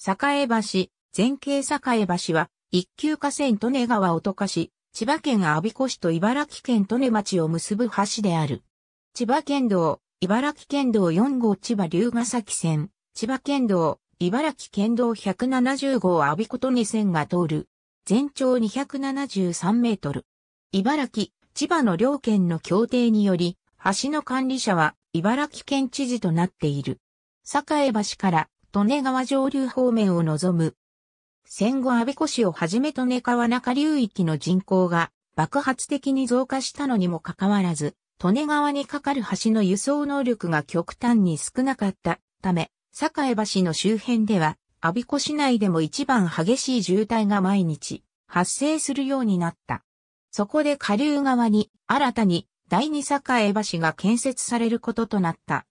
栄橋、前景栄橋は、一級河川利根川溶かし、千葉県阿鼻子市と茨城県利根町を結ぶ橋である。千葉県道、茨城県道4号千葉龍ヶ崎線、千葉県道、茨城県道170号阿鼻子利根線が通る。全長273メートル。茨城、千葉の両県の協定により、橋の管理者は茨城県知事となっている。栄橋から利根川上流方面を望む。戦後安倍越をはじめ利根川中流域の人口が爆発的に増加したのにもかかわらず、利根川に架かる橋の輸送能力が極端に少なかったため、栄橋の周辺では、安倍越内でも一番激しい渋滞が毎日発生するようになった。そこで下流側に新たに第二栄橋が建設されることとなった。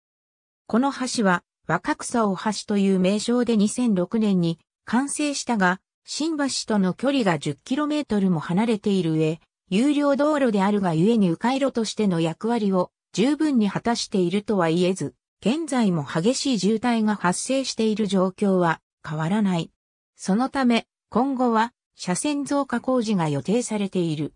この橋は若草大橋という名称で2006年に完成したが、新橋との距離が 10km も離れている上、有料道路であるがゆえに迂回路としての役割を十分に果たしているとは言えず、現在も激しい渋滞が発生している状況は変わらない。そのため、今後は車線増加工事が予定されている。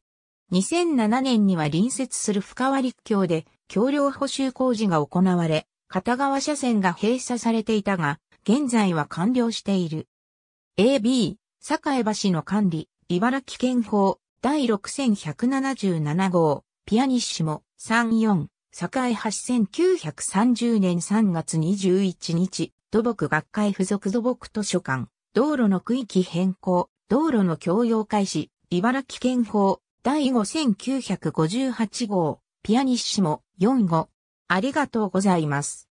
2007年には隣接する深割橋で橋梁補修工事が行われ、片側車線が閉鎖されていたが、現在は完了している。AB、栄橋の管理、茨城県法、第6177号、ピアニッシモ、34、栄橋1930年3月21日、土木学会附属土木図書館、道路の区域変更、道路の共用開始、茨城県法、第5958号、ピアニッシモ、45、ありがとうございます。